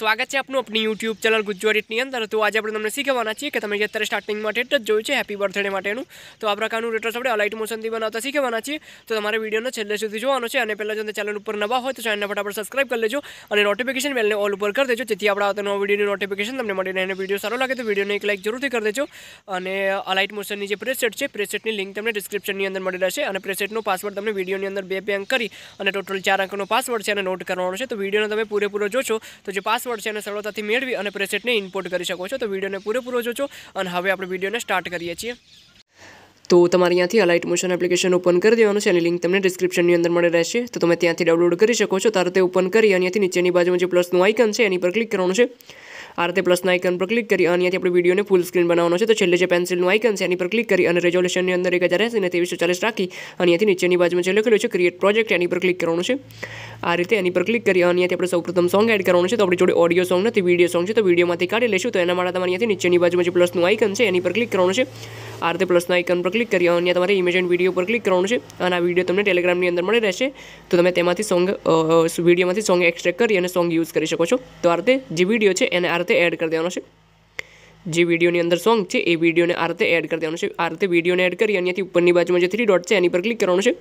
સ્વાગત છે આપણું આપણી યુટ્યુબ ચેનલ ગુજરાતીની અંદર તો આજે આપણે તમને શીખવાના છીએ કે તમે અત્યારે સ્ટાર્ટિંગમાં ટેટ જ જોયું છે હેપી બર્થડે માટેનું તો આ પ્રકારનું રેટર્સ આપણે અલાઇટ મોશનથી બનાવતા શીખવાના છીએ તો તમારે વિડીયોને છેલ્લે સુધી જોવાનો છે અને પહેલાં જો તમે ચેનલ ઉપર નવા હોય તો ચેનલને ફટાફટ સબસ્ક્રાઇબ કરી લેજો અને નોટિફિકેશન બેલને ઓલ ઉપર કરી દેજો જેથી આપણા આવતા નવા વિડીયોની નોટિફિકેશન તમને મળી રહે અને વિડીયો સારો લાગે તો વિડીયોને એક લાઇક જરૂરથી કરી દેજો અને અલાઇટ મોશનની જે પ્રેસેટ છે પ્રેસેટની લિંક તમને ડિસ્ક્રિપ્શનની અંદર મળી રહેશે અને પ્રેસેટનો પાસવર્ડ તમને વિડીયોની અંદર બે બે અંક કરી અને ટોટલ ચાર અંકનો પાસવર્ડ છે અને નોટ કરવાનો છે તો વિડીયોને તમે પૂરેપૂરો જોશો તો જે પાસવર્ડ પાસવર્ડ છે એને સરળતાથી મેળવી અને પ્રેસેટને ઇમ્પોર્ટ કરી શકો છો તો વિડીયોને પૂરેપૂરો જોજો અને હવે આપણે વિડીયોને સ્ટાર્ટ કરીએ છીએ તો તમારે અહીંયાથી અલાઇટ મોશન એપ્લિકેશન ઓપન કરી દેવાનું છે અને લિંક તમને ડિસ્ક્રિપ્શનની અંદર મળી રહેશે તો તમે ત્યાંથી ડાઉનલોડ કરી શકો છો તારે તે ઓપન કરી અહીંયાથી નીચેની બાજુમાં જે પ્લસનું આઇકન છે એની પર ક્લિક કરવાનું છે આ રીતે પ્લસના આઇકન પર ક્લિક કરી અને અહીંયાથી આપણે વિડીયોને ફૂલ સ્ક્રીન બનાવવાનો છે તો છેલ્લે જે પેન્સિલનું આઇકન છે એની પર ક્લિક કરી અને રેઝોલ્યુશનની અંદર એક હજાર એસી અને ત્રેવીસો ચાલીસ રાખી અહીંયાથી નીચેની બાજુમાં જે લખેલું છે ક્રિએટ પ્રોજેક્ટ એની પર ક્લિક કરવાનું છે આ રીતે એની પર ક્લિક કરી અને અહીંયાથી આપણે સૌપ્રથમ સોંગ એડ કરવાનું છે તો આપણી જોડે ઓડિયો સોંગ નથી વિડીયો સોંગ છે તો વિડીયોમાંથી કાઢી લેશું તો એના માટે તમારે અહીંયાથી નીચેની બાજુમાં જે પ્લસનું આઇકન છે એની પર ક્લિક કરવાનું છે આ રીતે પ્લસના આઇકન પર ક્લિક કરી અને તમારે ઇમેજ એન્ડ વિડીયો પર ક્લિક કરવાનું છે અને આ વિડીયો તમને ટેલિગ્રામની અંદર મળી રહેશે તો તમે તેમાંથી સોંગ વિડીયોમાંથી સોંગ એક્સટ્રેક્ટ કરી અને સોંગ યુઝ કરી શકો છો તો આ રીતે જે વિડીયો છે એને આ રીતે એડ કરી દેવાનો છે જે વિડીયોની અંદર સોંગ છે એ વિડીયોને આ રીતે એડ કરી દેવાનો છે આ રીતે વિડીયોને એડ કરી અહીંયાથી ઉપરની બાજુમાં જે થ્રી ડોટ છે એની પર ક્લિક કરવાનું છે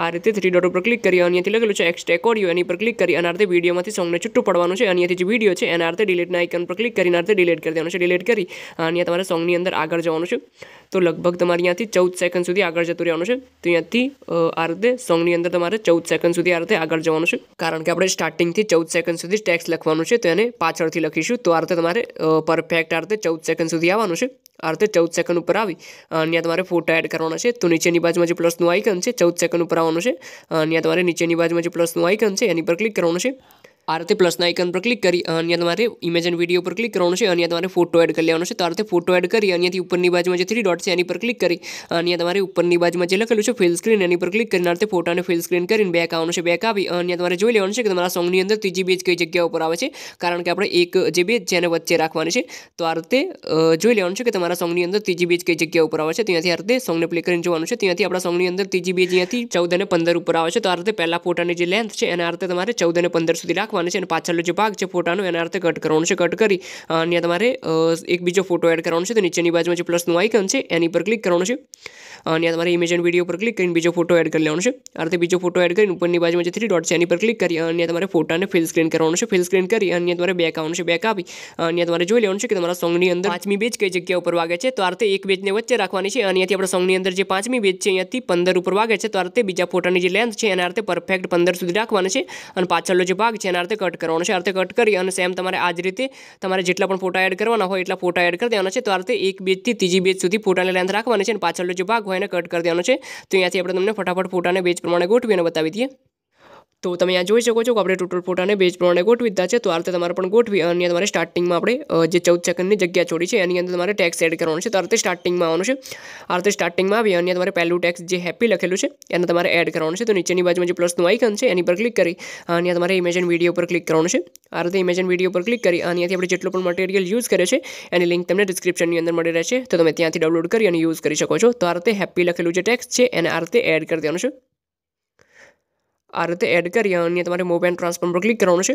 આ રીતે થ્રી ડોટ ઉપર ક્લિક કરી અહીંયાથી લખેલું છે એક્સટેક ઓડિયો એની પર ક્લિક કરી અને આ રીતે વિડીયોમાંથી સોંગને છૂટું પડવાનું છે અને અહીંયાથી જે વિડીયો છે એના અર્થે ડિલીટના આઇકન પર ક્લિક કરીને આ ડિલીટ કરી દેવાનું છે ડિલીટ કરી અને તમારે સોંગની અંદર આગળ જવાનું છે તો લગભગ તમારે અહીંયાથી ચૌદ સેકન્ડ સુધી આગળ જતું રહેવાનું છે તો અહીંયાથી આ રીતે સોંગની અંદર તમારે ચૌદ સેકન્ડ સુધી આ રીતે આગળ જવાનું છે કારણ કે આપણે સ્ટાર્ટિંગથી ચૌદ સેકન્ડ સુધી ટેક્સ લખવાનું છે તો એને પાછળથી લખીશું તો આ રીતે તમારે પરફેક્ટ આ રીતે ચૌદ સેકન્ડ સુધી આવવાનું છે આરતે ચૌદ સેકન્ડ ઉપર આવી અહીંયા તમારે ફોટા એડ કરવાના છે તો નીચેની બાજુમાં જે પ્લસનું આઈકન છે ચૌદ સેકન્ડ ઉપર આવવાનું છે અહીંયા તમારે નીચેની બાજુમાં જે પ્લસનું આઈકન છે એની પર ક્લિક કરવાનું છે આ રીતે પ્લસના આઇકન પર ક્લિક કરી અહીંયા તમારે ઇમેજ એન્ડ વિડીયો પર ક્લિક કરવાનું છે અહીંયા તમારે ફોટો એડ કરી લેવાનો છે તો આ રીતે ફોટો એડ કરી અહીંયાથી ઉપરની બાજુમાં જે થ્રી ડોટ છે એની પર ક્લિક કરી અહીંયા તમારે ઉપરની બાજુમાં જે લખેલું છે ફિલ સ્ક્રીન એની પર ક્લિક કરીને આ રીતે ફોટાને ફિલ સ્ક્રીન કરીને બેક આવવાનું છે બેક આવી અહીંયા તમારે જોઈ લેવાનું છે કે તમારા સોંગની અંદર ત્રીજી બેજ કઈ જગ્યા ઉપર આવે છે કારણ કે આપણે એક જે બેજ છે એને વચ્ચે રાખવાની છે તો આ રીતે જોઈ લેવાનું છે કે તમારા સોંગની અંદર ત્રીજી બેજ કઈ જગ્યા ઉપર આવે છે ત્યાંથી આ રીતે સોંગને પ્લે કરીને જોવાનું છે ત્યાંથી આપણા સોંગની અંદર ત્રીજી બેજ અહીંયાથી ચૌદ અને પંદર ઉપર આવે છે તો આ રીતે પહેલા ફોટાની જે લેન્થ છે એને આ રીતે તમારે ચૌદ અને પંદર સુધી રાખવાનું નાખવાની છે અને પાછળનો જે ભાગ છે ફોટાનો એના અર્થે કટ કરવાનો છે કટ કરી અને તમારે એક બીજો ફોટો એડ કરવાનો છે તો નીચેની બાજુમાં જે પ્લસનું આઇકન છે એની પર ક્લિક કરવાનું છે અને તમારે ઇમેજ એન્ડ વિડીયો પર ક્લિક કરીને બીજો ફોટો એડ કરી લેવાનો છે આ રીતે બીજો ફોટો એડ કરીને ઉપરની બાજુમાં જે થ્રી ડોટ છે એની પર ક્લિક કરી અને તમારે ફોટાને ફિલ સ્ક્રીન કરવાનું છે ફિલ સ્ક્રીન કરી અને તમારે બેક આવવાનું છે બેક આપી અને તમારે જોઈ લેવાનું છે કે તમારા સોંગની અંદર પાંચમી બેચ કઈ જગ્યા ઉપર વાગે છે તો આ રીતે એક બેચને વચ્ચે રાખવાની છે અને અહીંયાથી આપણે સોંગની અંદર જે પાંચમી બેચ છે અહીંયાથી પંદર ઉપર વાગે છે તો આ રીતે બીજા ફોટાની જે લેન્થ છે એના અર્થે પરફેક્ટ પંદર સુધી રાખવાના છે અને પાછળનો જે ભાગ છે એના અર્થે કટ કરવાનો છે આ રીતે કટ કરી અને સેમ તમારે આ જ રીતે તમારે જેટલા પણ ફોટા એડ કરવાના હોય એટલા ફોટા એડ કરી દેવાના છે તો આ રીતે એક બેચથી ત્રીજી બેચ સુધી ફોટાની લેન્થ રાખવાની છે અને પાછળનો જે ભાગ હોય એને કટ કરી દેવાનો છે તો અહીંયાથી આપણે તમને ફટાફટ ફોટાને બેચ પ્રમાણે ગોઠવીને બતાવી દઈએ તો તમે આ જોઈ શકો છો કે આપણે ટોટલ ફોટાને બેજ પ્રમાણે ગોઠવી દીધા છે તો આ રીતે તમારે પણ ગોઠવી અને તમારે સ્ટાર્ટિંગમાં આપણે જે ચૌદ સેકન્ડની જગ્યા છોડી છે એની અંદર તમારે ટેક્સ એડ કરવાનો છે તો આ રીતે સ્ટાર્ટિંગમાં આવવાનું છે આ રીતે સ્ટાર્ટિંગમાં આવી અને તમારે પહેલું ટેક્સ જે હેપી લખેલું છે એને તમારે એડ કરવાનું છે તો નીચેની બાજુમાં જે પ્લસનું આઇકન છે એની પર ક્લિક કરી અને તમારે ઇમેજન વિડીયો પર ક્લિક કરવાનું છે આ રીતે ઇમેજન વિડીયો પર ક્લિક કરી અને અહીંયાથી આપણે જેટલો પણ મટીરિયલ યુઝ કરે છે એની લિંક તમને ડિસ્ક્રિપ્શનની અંદર મળી રહેશે તો તમે ત્યાંથી ડાઉનલોડ કરી અને યુઝ કરી શકો છો તો આ રીતે હેપી લખેલું જે ટેક્સ છે એને આ રીતે એડ કરી દેવાનું છે આ રીતે એડ કરી અને તમારે મૂવ એન્ડ ટ્રાન્સફોર્મ પર ક્લિક કરવાનું છે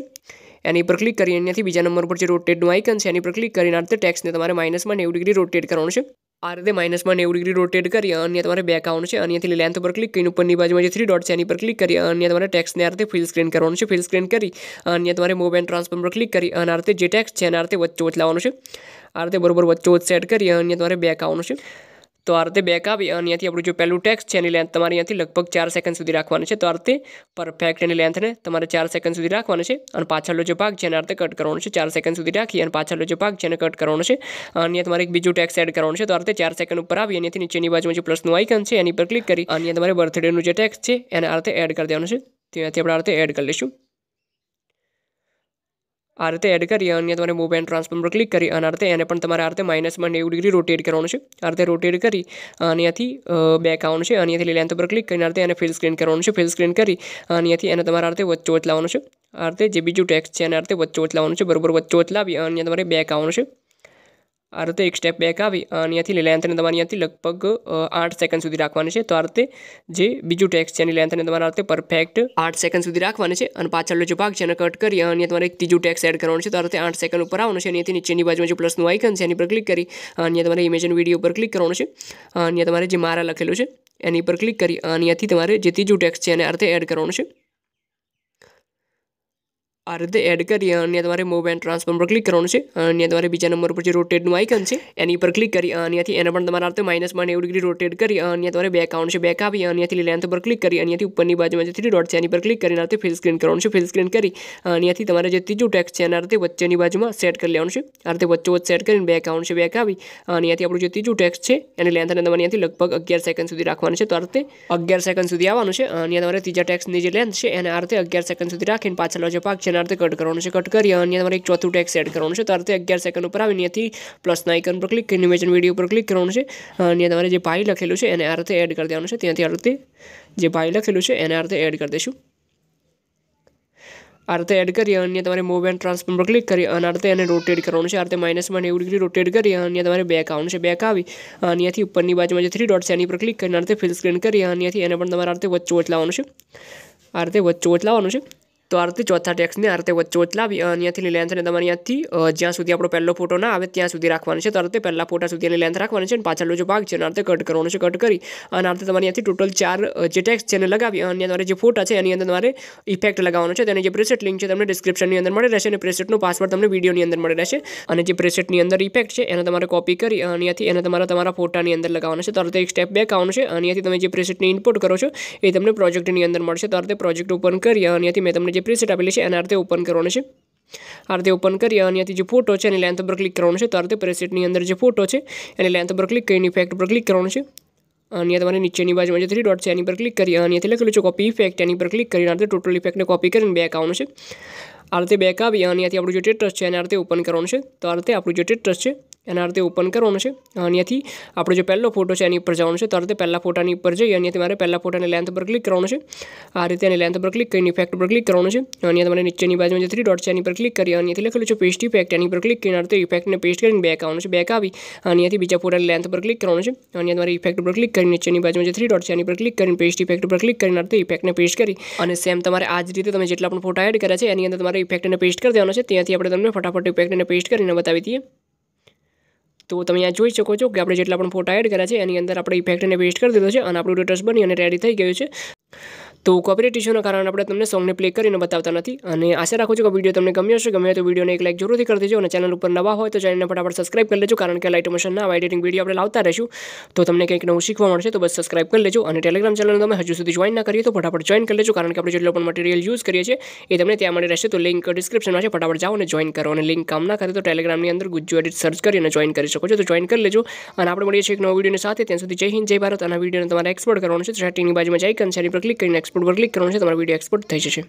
એની પર ક્લિક કરી અહીંયાથી બીજા નંબર પર જે રોટેડનું આઇકન છે એની પર ક્લિક કરીને આ રીતે ટેક્સને તમારે માઇનસમાં નેવું ડિગ્રી રોટેટ કરવાનું છે આ રીતે માઇનસમાં નેવું ડિગ્રી રોટેટ કરી અને તમારે બેક આવવાનું છે અહીંયાથી લેન્થ પર ક્લિક કરીને ઉપરની બાજુમાં જે થ્રી ડોટ છે એની પર ક્લિક કરી અને તમારે ટેક્સને આ રીતે ફિલ સ્ક્રીન કરવાનું છે ફિલ સ્ક્રીન કરી અને તમારે મૂવ એન્ડ પર ક્લિક કરી અને આ રીતે જે ટેક્સ છે એના આ રીતે વચ્ચે લાવવાનું છે આ રીતે બરોબર વચ્ચે સેટ કરી અને તમારે બેક આવવાનું છે તો આ રીતે બેક આવી અને અહીંયાથી આપણું જો પહેલું ટેક્સ છે એની લેન્થ તમારે અહીંયાથી લગભગ ચાર સેકન્ડ સુધી રાખવાની છે તો આ રીતે પરફેક્ટ એની લેન્થને તમારે ચાર સેકન્ડ સુધી રાખવાની છે અને પાછળનો જે ભાગ છે એને રીતે કટ કરવાનો છે ચાર સેકન્ડ સુધી રાખી અને પાછળનો જો ભાગ છે એને કટ કરવાનો છે અને તમારે એક બીજું ટેક્સ એડ કરવાનું છે તો આ રીતે ચાર સેકન્ડ ઉપર આવી અને નીચેની બાજુમાં જે પ્લસનું આઇકન છે એની પર ક્લિક કરી અને તમારે બર્થડેનું જે ટેક્સ છે એને આ રીતે એડ કરી દેવાનું છે ત્યાંથી આપણે આ રીતે એડ કરી લઈશું આ રીતે એડ કરી અને તમારે મૂવ એન્ડ ટ્રાન્સફોર્મ પર ક્લિક કરી અને આ રીતે એને પણ તમારે આ રીતે માઇનસમાં નેવું ડિગ્રી રોટેટ કરવાનું છે આ રીતે રોટેટ કરી અને અહીંયાથી બેક આવવાનું છે અને અહીંયાથી લેન્થ પર ક્લિક કરીને આ રીતે એને ફિલ સ્ક્રીન કરવાનું છે ફિલ સ્ક્રીન કરી અને અહીંયાથી એને તમારે આ રીતે વચ્ચોવચ લાવવાનું છે આ રીતે જે બીજું ટેક્સ છે એને આ રીતે વચ્ચોવચ લાવવાનું છે બરોબર વચ્ચોવચ લાવી અને તમારે બેક આવવાનું છે આ રીતે એક સ્ટેપ બેક આવી અને લે લેન્થને તમારે અહીંયાથી લગભગ આઠ સેકન્ડ સુધી રાખવાની છે તો આ રીતે જે બીજું ટેક્સ છે એની લેન્થને તમારે આ રીતે પરફેક્ટ આઠ સેકન્ડ સુધી રાખવાની છે અને પાછળનો જે ભાગ છે એને કટ કરી અને અહીંયા તમારે એક ત્રીજું ટેક્સ એડ કરવાનું છે તો આ રીતે આઠ સેકન્ડ ઉપર આવવાનું છે અને અહીંયાથી નીચેની બાજુમાં જે પ્લસનું આઇકન છે એની પર ક્લિક કરી અહીંયા તમારે ઇમેજન વિડીયો પર ક્લિક કરવાનું છે અહીંયા તમારે જે મારા લખેલું છે એની પર ક્લિક કરી અને અહીંયાથી તમારે જે ત્રીજું ટેક્સ છે એને આ રીતે એડ કરવાનું છે આ રીતે એડ કરી અને તમારે મોબાઈલ એન્ડ ટ્રાન્સફોર્મ પર ક્લિક કરવાનું છે અને તમારે બીજા નંબર પર જે રોટેટનું આઇકન છે એની પર ક્લિક કરી અને ત્યાંથી એને પણ તમારા રીતે માઇનસ માં નેવું ડિગ્રી રોટેટ કરી અને તમારે બેક આઉન્ટ છે બેક આવી અને અહીંયાથી લેન્થ પર ક્લિક કરી અહીંયાથી ઉપરની બાજુમાં જે થ્રી ડોટ છે એની પર ક્લિક કરીને રીતે ફિલ સ્ક્રીન કરવાનું છે ફિલ સ્ક્રીન કરી અહીંયાથી તમારે જે ત્રીજું ટેક્સ છે એના રીતે વચ્ચેની બાજુમાં સેટ કરી લેવાનું છે આ રીતે વચ્ચે વચ્ચે સેટ કરીને બેક આઉન્ટ છે બેક આવી અને અહીંયાથી આપણું જે ત્રીજું ટેક્સ છે એની લેન્થ અને તમારે અહીંયાથી લગભગ અગિયાર સેકન્ડ સુધી રાખવાનું છે તો આ રીતે અગિયાર સેકન્ડ સુધી આવવાનું છે અને તમારે ત્રીજા ટેક્સની જે લેન્થ છે એને આ રીતે અગિયાર સેકન્ડ સુધી રાખીને પાછળનો જે ભાગ છે એના કટ કરવાનું છે કટ કરી અને તમારે એક ચોથું ટેક્સ એડ કરવાનું છે તો અર્થે અગિયાર સેકન્ડ ઉપર આવીને અહીંયાથી પ્લસના આઇકન પર ક્લિક કરીને મેચન વિડીયો પર ક્લિક કરવાનું છે અહીંયા તમારે જે ભાઈ લખેલું છે એને આ અર્થે એડ કરી દેવાનું છે ત્યાંથી આ રીતે જે ભાઈ લખેલું છે એને અર્થે એડ કરી દઈશું આ રીતે એડ કરી અને તમારે મૂવ એન્ડ ટ્રાન્સફોર્મ પર ક્લિક કરી અને આ રીતે એને રોટેટ કરવાનું છે આ રીતે માઇનસ માં નેવું ડિગ્રી રોટેટ કરી અને તમારે બેક આવવાનું છે બેક આવી અહીંયાથી ઉપરની બાજુમાં જે થ્રી ડોટ છે એની પર ક્લિક કરીને આ રીતે ફિલ સ્ક્રીન કરી અહીંયાથી એને પણ તમારે આ રીતે વચ્ચે વચ લાવવાનું છે આ રીતે વચ્ચે વચ લાવવાનું છે તો આ રીતે ચોથા ટેક્સને આ રીતે વચ્ચે ઉચલાવી અહીંયાથી અને તમારે અહીંયાથી જ્યાં સુધી આપણો પહેલો ફોટો ના આવે ત્યાં સુધી રાખવાનો છે તો આ રીતે પહેલા ફોટા સુધીની લેન્થ રાખવાની છે અને પાછળનો જે ભાગ છે એના અર્થે કટ કરવાનો છે કટ કરી અને આ રીતે તમારે અહીંયાથી ટોટલ ચાર જે ટેક્સ છે એને લગાવી અને તમારે જે ફોટા છે એની અંદર તમારે ઇફેક્ટ લગાવવાનો છે તેની જે પ્રેસેટ લિંક છે તમને ડિસ્ક્રિપ્શનની અંદર મળી રહેશે અને પ્રેસેટનો પાસવર્ડ તમને વિડીયોની અંદર મળી રહેશે અને જે પ્રેસેટની અંદર ઇફેક્ટ છે એને તમારે કોપી કરી અને અહીંયાથી એને તમારા તમારા ફોટાની અંદર લગાવવાનો છે તો આ એક સ્ટેપ બેક આવવાનું છે અહીંયાથી તમે જે પ્રેસેટને ઇનપુટ કરો છો એ તમને પ્રોજેક્ટની અંદર મળશે તો આ પ્રોજેક્ટ ઓપન કરી અહીંયાથી મેં તમને જે પ્રીસેટ આપેલી છે એને આ ઓપન કરવાનું છે આ ઓપન કરીએ અને અહીંયાથી જે ફોટો છે એની લેન્થ પર ક્લિક કરવાનું છે તો આ રીતે પ્રેસેટની અંદર જે ફોટો છે એની લેન્થ પર ક્લિક કરીને ઇફેક્ટ પર ક્લિક કરવાનું છે અહીંયા તમારે નીચેની બાજુમાં જે થ્રી ડોટ છે એની પર ક્લિક કરીએ અને અહીંયાથી લખેલું છે કોપી ઇફેક્ટ એની પર ક્લિક કરીને આ રીતે ટોટલ ઇફેક્ટને કોપી કરીને બેક આવવાનું છે આ રીતે બેક આવી અને અહીંયાથી આપણું જે ટેટસ છે એને આ ઓપન કરવાનું છે તો આ રીતે આપણું જે ટેટસ છે એના આ રીતે ઓપન કરવાનું છે અહીંયાથી આપણો જે પહેલો ફોટો છે એની ઉપર જવાનું છે તો આ રીતે પહેલા ફોટાની ઉપર જઈ અને તમારે પહેલા ફોટાની લેન્થ પર ક્લિક કરવાનું છે આ રીતે એની લેન્થ પર ક્લિક કરીને ઇફેક્ટ પર ક્લિક કરવાનું છે અને તમારે નીચેની બાજુમાં જે થ્રી ડોટ છે એની પર ક્લિક કરી અને લખેલું છે પેસ્ટ ઇફેક્ટ એની પર ક્લિક કરીને રીતે ઇફેક્ટને પેસ્ટ કરીને બેક આવવાનું છે બેક આવી અહીંયાથી બીજા ફોટાની લેન્થ પર ક્લિક કરવાનું છે અને તમારે ઇફેક્ટ પર ક્લિક કરીને નીચેની બાજુમાં જે થ્રી ડોટ છે એની પર ક્લિક કરીને પેસ્ટ ઇફેક્ટ પર ક્લિક કરીને આ રીતે ઇફેક્ટને પેસ્ટ કરી અને સેમ તમારે આ જ રીતે તમે જેટલા પણ ફોટા એડ કર્યા છે એની અંદર તમારે ઇફેક્ટને પેસ્ટ કરી દેવાનો છે ત્યાંથી આપણે તમને ફટાફટ ઇફેક્ટને પેસ્ટ કરીને બતાવી દઈએ તો તમે અહીંયા જોઈ શકો છો કે આપણે જેટલા પણ ફોટા એડ કર્યા છે એની અંદર આપણે ઇફેક્ટને વેસ્ટ કરી દીધો છે અને આપણું ડોટર્સ બની અને રેડી થઈ ગયું છે તો કોપરેટ ઇશ્યુના કારણે આપણે તમને સોંગને પ્લે કરીને બતાવતા નથી અને આશા રાખું છું કે વિડીયો તમને ગમ્યો હશે ગમે તો વિડીયોને એક લાઈક જરૂરથી કરી દેજો અને ચેનલ ઉપર નવા હોય તો ચેનલને ફટાફટ સબસ્ક્રાઇબ કરી લેજો કારણ કે લાઇટ મોશનના એડિટિંગ વિડીયો આપણે લાવતા રહીશું તો તમને કંઈક નવું શીખવા મળશે તો બસ સબસ્ક્રાઇબ કરી લેજો અને ટેલિગ્રામ ચેનલને તમે હજુ સુધી જોઈન ના કરીએ તો ફટાફટ જોઈન કરી લેજો કારણ કે આપણે જેટલો પણ મટીરિયલ યુઝ કરીએ છીએ એ તમને ત્યાં મળી રહેશે તો લિંક ડિસ્ક્રિપ્શનમાં છે ફટાફટ જાઓ અને જોઈન કરો અને લિંક કામ ના કરે તો ટેલિગ્રામની અંદર ગુજ્જુ એડિટ સર્ચ કરીને જોઈન કરી શકો છો તો જોઈન કરી લેજો અને આપણે મળીએ છીએ એક નવો વિડીયોની સાથે ત્યાં સુધી જય હિન્દ જય ભારત અને વિડીયોને તમારે એક્સપોર્ટ કરવાનું છે તો સેટિંગની બાજુમાં જ આઇકન છે એની પર ક્લિક કરીને એક્સપોર્ટ એક્સપોર્ટ પર ક્લિક કરવાનું છે તમારો વિડીયો એક્સપોર્ટ થઈ જશે